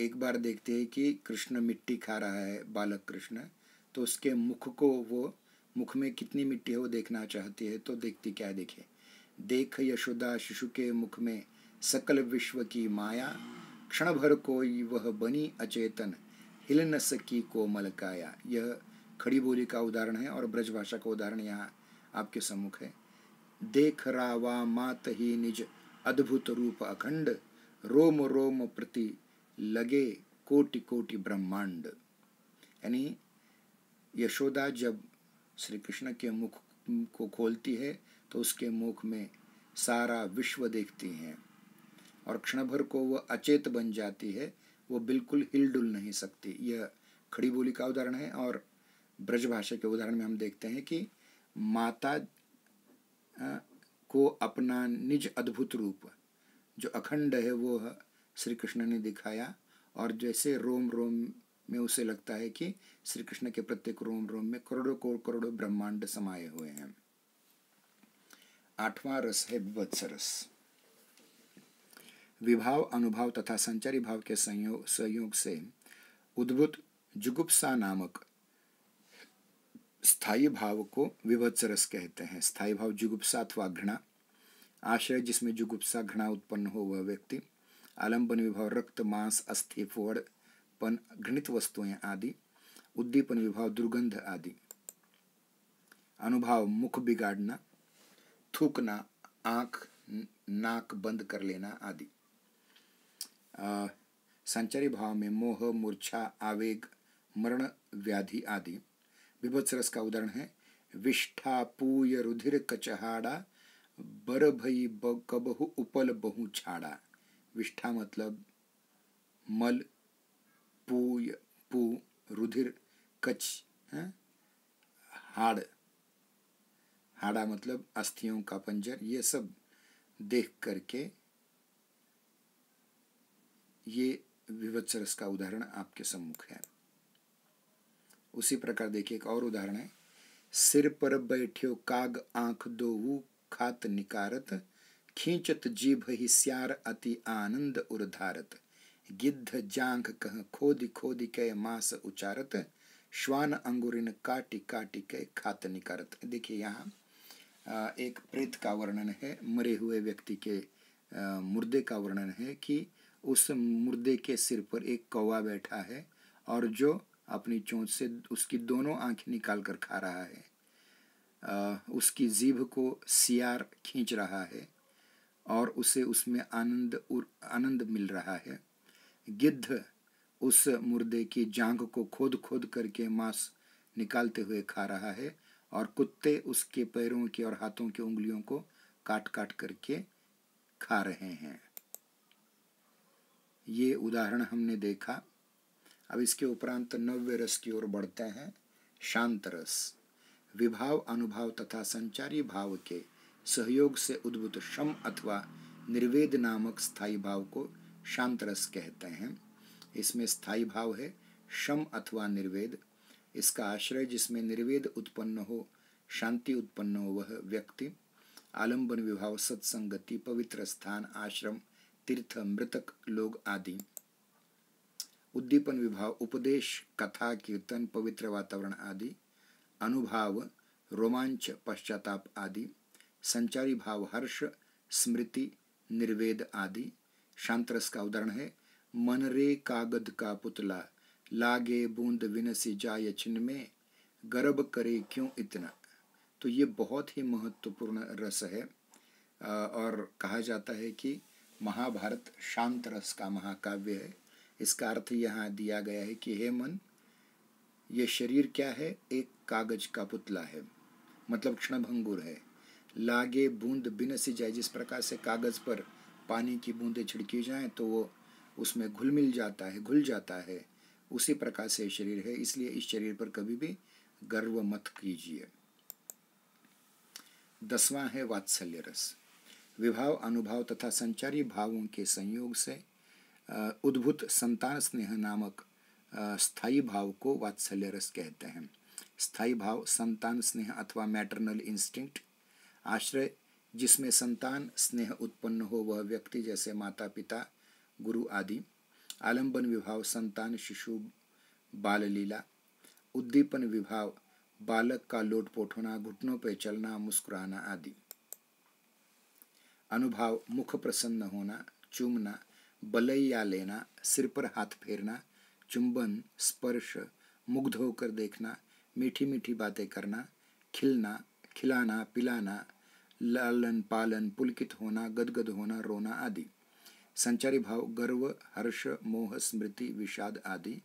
एक बार देखते हैं कि कृष्ण मिट्टी खा रहा है बालक कृष्ण तो उसके मुख को वो मुख में कितनी मिट्टी है वो देखना चाहती है तो देखती क्या देखे देख यशोदा शिशु के मुख में सकल विश्व की माया क्षण भर को वह बनी अचेतन हिल न सकी को मलकाया यह खड़ी बोली का उदाहरण है और ब्रजभाषा का उदाहरण यहाँ आपके सम्मुख है देख रावा मात ही निज अद्भुत रूप अखंड रोम रोम प्रति लगे कोटि कोटि ब्रह्मांड यानी यशोदा जब श्री कृष्ण के मुख को खोलती है तो उसके मुख में सारा विश्व देखती हैं और क्षण भर को वह अचेत बन जाती है वो बिल्कुल हिलडुल नहीं सकती यह खड़ी बोली का उदाहरण है और ब्रज भाषा के उदाहरण में हम देखते हैं कि माता को अपना निज अद्भुत रूप जो अखंड है वो श्री कृष्ण ने दिखाया और जैसे रोम रोम में उसे लगता है कि श्री कृष्ण के प्रत्येक रोम रोम में करोड़ों करोड़ करोड़ों ब्रह्मांड समाये हुए हैं आठवां रस है विभत्स रस विभाव अनुभाव तथा संचारी भाव के संयोग संयोग से उद्भुत जुगुप्सा नामक स्थायी भाव को विभत्स रस कहते हैं स्थायी भाव जुगुप्सा अथवा घृणा आशय जिसमें जुगुप्सा घृणा उत्पन्न हो वह व्यक्ति आलंबन विभाव रक्त मांस अस्थि पन घृणित वस्तुएं आदि उद्दीपन विभाव दुर्गंध आदि अनुभाव मुख बिगाड़ना थूकना आंख नाक बंद कर लेना आदि संचारी भाव में मोह मूर्छा आवेग मरण व्याधि आदि विभत्सरस का उदाहरण है विष्ठा पूय रुधिर कचहाड़ा बर भई कबहु उपल बहु छाड़ा विष्ठा मतलब मल पू पू रुधिर कच्छ है हाड़ हाड़ा मतलब अस्थियों का पंजर ये सब देख करके ये विवत्सरस का उदाहरण आपके सम्मुख है उसी प्रकार देखिए एक और उदाहरण है सिर पर बैठ्यो काग आंख दो खात निकारत खींचत जीभ ही स्यार अति आनंद उर्धारत गिद्ध जांघ कह खोद खोदी के मास उचारत श्वान अंगुरिन काटी काटी के खात निकारत देखिए यहाँ एक प्रेत का वर्णन है मरे हुए व्यक्ति के मुर्दे का वर्णन है कि उस मुर्दे के सिर पर एक कौवा बैठा है और जो अपनी चोंच से उसकी दोनों आंखें निकाल कर खा रहा है उसकी जीभ को सियार खींच रहा है और उसे उसमें आनंद आनंद मिल रहा है गिद्ध उस मुर्दे की जांघ को खोद खोद करके मांस निकालते हुए खा रहा है और कुत्ते उसके पैरों की और हाथों की उंगलियों को काट काट करके खा रहे हैं ये उदाहरण हमने देखा अब इसके उपरांत नव्य रस की ओर बढ़ते हैं शांत रस विभाव अनुभाव तथा संचारी भाव के सहयोग से उद्भुत शम अथवा निर्वेद नामक स्थायी भाव को शांत रस कहते हैं इसमें स्थायी भाव है शम अथवा निर्वेद इसका आश्रय जिसमें निर्वेद उत्पन्न हो शांति उत्पन्न हो वह व्यक्ति आलंबन विभाव सत्संगति पवित्र स्थान आश्रम तीर्थ मृतक लोग आदि उद्दीपन विभाव उपदेश कथा कीर्तन पवित्र वातावरण आदि अनुभाव रोमांच पश्चाताप आदि संचारी भाव हर्ष स्मृति निर्वेद आदि शांतरस का उदाहरण है मन रे कागद का पुतला लागे बूंद विनसी जाय छिन में गर्भ करे क्यों इतना तो ये बहुत ही महत्वपूर्ण रस है और कहा जाता है कि महाभारत शांत रस का महाकाव्य है इसका अर्थ यहाँ दिया गया है कि हे मन ये शरीर क्या है एक कागज का पुतला है मतलब क्षणभंगुर है लागे बूंद बिन जाए जिस प्रकार से कागज़ पर पानी की बूंदें छिड़की जाएं तो वो उसमें घुल मिल जाता है घुल जाता है उसी प्रकार से शरीर है इसलिए इस शरीर पर कभी भी गर्व मत कीजिए दसवां है वात्सल्य रस विभाव अनुभाव तथा संचारी भावों के संयोग से उद्भुत संतान स्नेह नामक स्थायी भाव को वात्सल्य रस कहते हैं स्थायी भाव संतान स्नेह अथवा मैटरनल इंस्टिंक्ट आश्रय जिसमें संतान स्नेह उत्पन्न हो वह व्यक्ति जैसे माता पिता गुरु आदि आलंबन विभाव संतान शिशु बाल लीला उद्दीपन विभाव बालक का लोटपोट होना घुटनों पर चलना मुस्कुराना आदि अनुभाव मुख प्रसन्न होना चूमना बलैया लेना सिर पर हाथ फेरना चुंबन स्पर्श मुग्ध होकर देखना मीठी मीठी बातें करना खिलना खिलाना पिलाना लालन पालन पुलकित होना गदगद होना रोना आदि संचारी भाव गर्व हर्ष मोह स्मृति विषाद आदि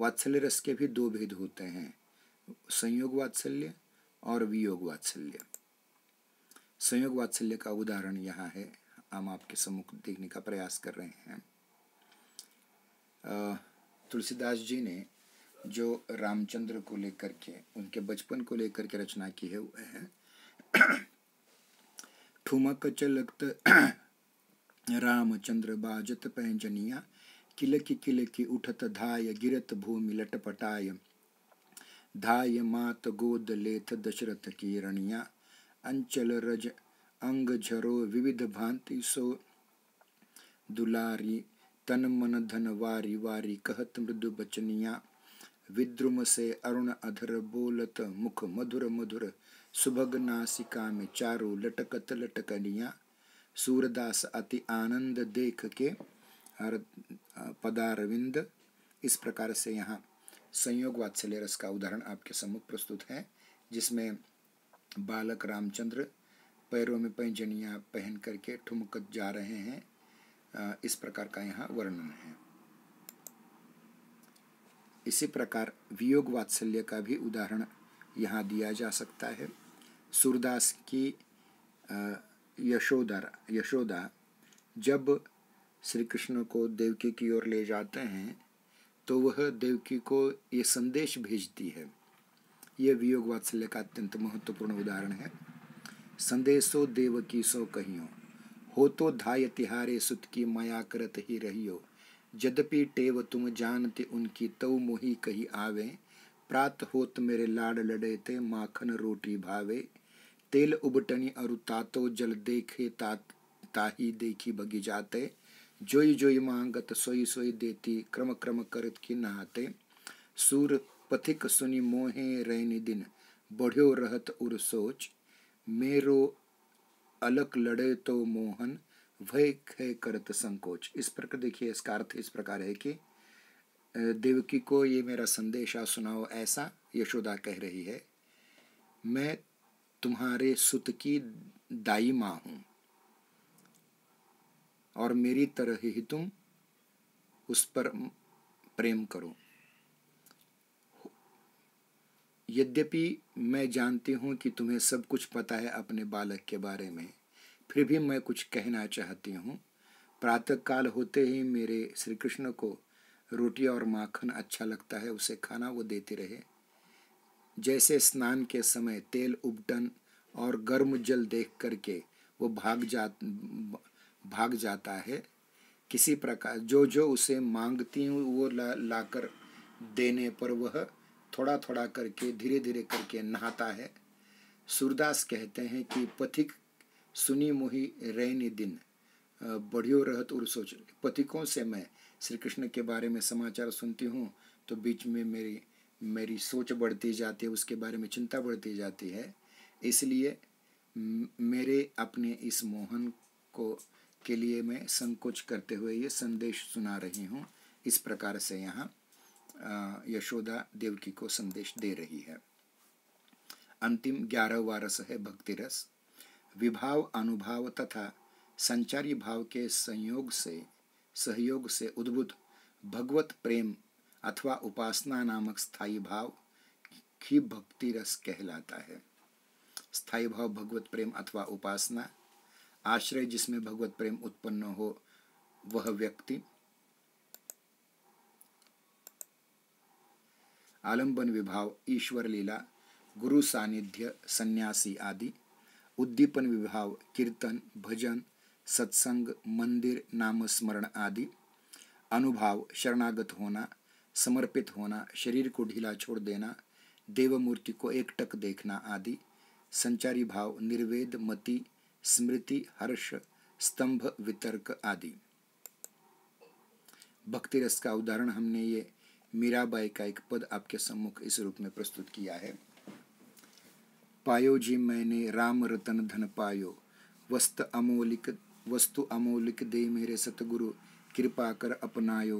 वात्सल्य रस के भी दो भेद होते हैं संयोग वात्सल्य और वियोग वात्सल्य संयोग वात्सल्य का उदाहरण यहाँ है हम आपके सम्मुख देखने का प्रयास कर रहे हैं तुलसीदास जी ने जो रामचंद्र को लेकर के उनके बचपन को लेकर के रचना की है वह है ठुमक चलत रामचंद्र बाजत पैंजनिया किलक किलक उठत धाय गिरत भूमि लटपटाय धाय मात गोद लेथ दशरथ की रणिया अंचल रज अंग झरो विविध भांति सो दुलारी तन मन धन वारी वारी कहत मृदु बचनिया विद्रुम से अरुण अधर बोलत मुख मधुर मधुर सुभग नासिका में चारो लटकत लटकनिया सूरदास अति आनंद देख के हर पदारविंद इस प्रकार से यहाँ संयोग वात्सल्य रस का उदाहरण आपके सम्मुख प्रस्तुत है जिसमें बालक रामचंद्र पैरों में पैंजनियाँ पहन करके ठुमकत जा रहे हैं इस प्रकार का यहाँ वर्णन है इसी प्रकार वियोग वात्सल्य का भी उदाहरण यहाँ दिया जा सकता है सूरदास की यशोदा यशोदा जब श्री कृष्ण को देवकी की ओर ले जाते हैं तो वह देवकी को ये संदेश भेजती है ये वियोग वात्सल्य का अत्यंत महत्वपूर्ण उदाहरण है संदेशो देवकी सो कहियो हो तो धाय तिहारे सुत की माया करत ही रहियो यद्यपि टेव तुम जानते उनकी तव मोही कही आवे प्रात होत मेरे लाड लड़े ते माखन रोटी भावे तेल उबटनी अरु तातो जल देखे ता ताही देखी भगी जाते जोई जोई मांगत सोई सोई देती क्रम क्रम करत की नहाते सूर पथिक सुनी मोहे रहनी दिन बढ़्यो रहत उर सोच मेरो अलक लड़े तो मोहन भय खय करत संकोच इस प्रकार देखिए इसका अर्थ इस प्रकार है कि देवकी को ये मेरा संदेशा सुनाओ ऐसा यशोदा कह रही है मैं तुम्हारे सुत की दाई माँ हूँ और मेरी तरह ही तुम उस पर प्रेम करो यद्यपि मैं जानती हूँ कि तुम्हें सब कुछ पता है अपने बालक के बारे में फिर भी मैं कुछ कहना चाहती हूँ प्रातःकाल होते ही मेरे श्री कृष्ण को रोटी और माखन अच्छा लगता है उसे खाना वो देते रहे जैसे स्नान के समय तेल उबटन और गर्म जल देख करके वो भाग जा भाग जाता है किसी प्रकार जो जो उसे मांगती हूँ वो ला लाकर देने पर वह थोड़ा थोड़ा करके धीरे धीरे करके नहाता है सूरदास कहते हैं कि पथिक सुनी मुही रैन दिन बढ़ियो रहत और सोच पथिकों से मैं श्री कृष्ण के बारे में समाचार सुनती हूँ तो बीच में मेरी मेरी सोच बढ़ती जाती है उसके बारे में चिंता बढ़ती जाती है इसलिए मेरे अपने इस मोहन को के लिए मैं संकोच करते हुए ये संदेश सुना रही हूँ इस प्रकार से यहाँ यशोदा देवकी को संदेश दे रही है अंतिम ग्यारहवा रस है भक्ति रस विभाव अनुभाव तथा संचारी भाव के संयोग से सहयोग से उद्भुत भगवत प्रेम अथवा उपासना नामक स्थायी भाव ही भक्ति रस कहलाता है स्थायी भाव भगवत प्रेम अथवा उपासना आश्रय जिसमें भगवत प्रेम उत्पन्न हो वह व्यक्ति आलंबन विभाव ईश्वर लीला गुरु सानिध्य सन्यासी आदि उद्दीपन विभाव कीर्तन भजन सत्संग मंदिर नामस्मरण आदि अनुभाव शरणागत होना समर्पित होना शरीर को ढीला छोड़ देना देवमूर्ति को एकटक देखना आदि संचारी भाव निर्वेद मति स्मृति हर्ष स्तंभ वितर्क आदि भक्ति रस का उदाहरण हमने ये मीराबाई का एक पद आपके सम्मुख इस रूप में प्रस्तुत किया है पायो जी मैंने राम रतन धन पायो वस्त अमोलिक वस्तु अमोलिक दे मेरे सतगुरु कृपा कर अपनायो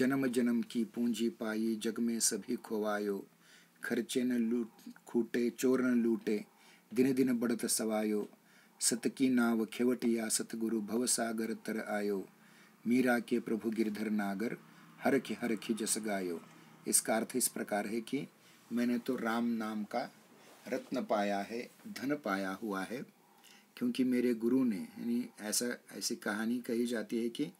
जन्म जन्म की पूंजी पाई जग में सभी खोवायो खर्चे न लूट खूटे चोर न लूटे दिन दिन बढ़त सवायो सत की नाव खेवटिया सतगुरु भव सागर तर आयो मीरा के प्रभु गिरधर नागर हर के हर खि जस गायो इसका अर्थ इस प्रकार है कि मैंने तो राम नाम का रत्न पाया है धन पाया हुआ है क्योंकि मेरे गुरु ने यानी ऐसा ऐसी कहानी कही जाती है कि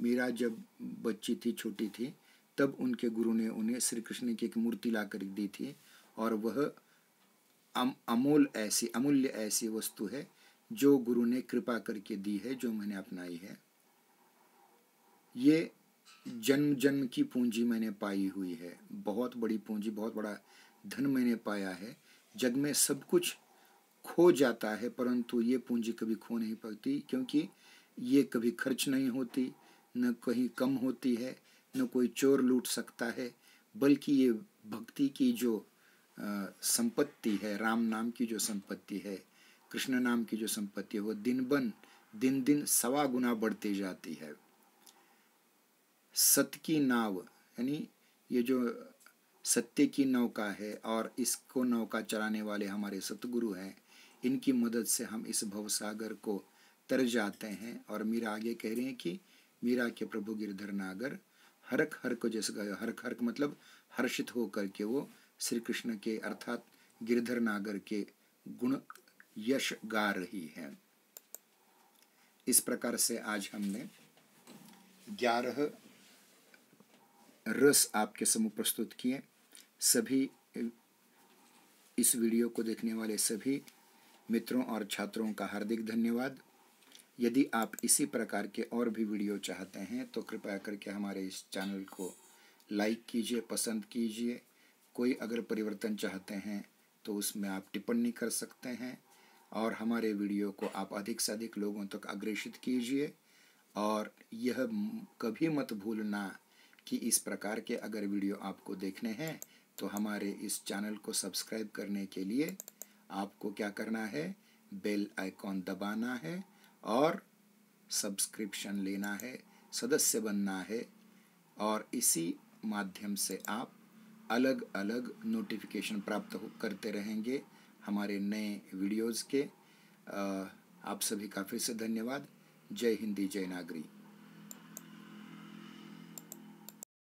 मीरा जब बच्ची थी छोटी थी तब उनके गुरु ने उन्हें श्री कृष्ण की एक मूर्ति ला कर दी थी और वह अम अमूल ऐसी अमूल्य ऐसी वस्तु है जो गुरु ने कृपा करके दी है जो मैंने अपनाई है ये जन्म जन्म की पूंजी मैंने पाई हुई है बहुत बड़ी पूंजी बहुत बड़ा धन मैंने पाया है जग में सब कुछ खो जाता है परंतु ये पूंजी कभी खो नहीं पाती क्योंकि ये कभी खर्च नहीं होती न कहीं कम होती है न कोई चोर लूट सकता है बल्कि ये भक्ति की जो संपत्ति है राम नाम की जो संपत्ति है कृष्ण नाम की जो संपत्ति है वो दिन बन दिन दिन सवा गुना बढ़ती जाती है सत की नाव यानी ये जो सत्य की नौका है और इसको नौका चलाने वाले हमारे सतगुरु हैं इनकी मदद से हम इस भवसागर को तर जाते हैं और मीरा आगे कह रहे हैं कि मीरा के प्रभु गिरधर नागर हरक हर को जैसे हरक हरक मतलब हर्षित होकर के वो श्री कृष्ण के अर्थात गिरधर नागर के गुण यश गा रही है इस प्रकार से आज हमने ग्यारह रस आपके समूह प्रस्तुत किए सभी इस वीडियो को देखने वाले सभी मित्रों और छात्रों का हार्दिक धन्यवाद यदि आप इसी प्रकार के और भी वीडियो चाहते हैं तो कृपया करके हमारे इस चैनल को लाइक कीजिए पसंद कीजिए कोई अगर परिवर्तन चाहते हैं तो उसमें आप टिप्पणी कर सकते हैं और हमारे वीडियो को आप अधिक से अधिक लोगों तक अग्रेषित कीजिए और यह कभी मत भूलना कि इस प्रकार के अगर वीडियो आपको देखने हैं तो हमारे इस चैनल को सब्सक्राइब करने के लिए आपको क्या करना है बेल आइकॉन दबाना है और सब्सक्रिप्शन लेना है सदस्य बनना है और इसी माध्यम से आप अलग अलग नोटिफिकेशन प्राप्त करते रहेंगे हमारे नए वीडियोज़ के आप सभी का फिर से धन्यवाद जय हिंदी जय नागरी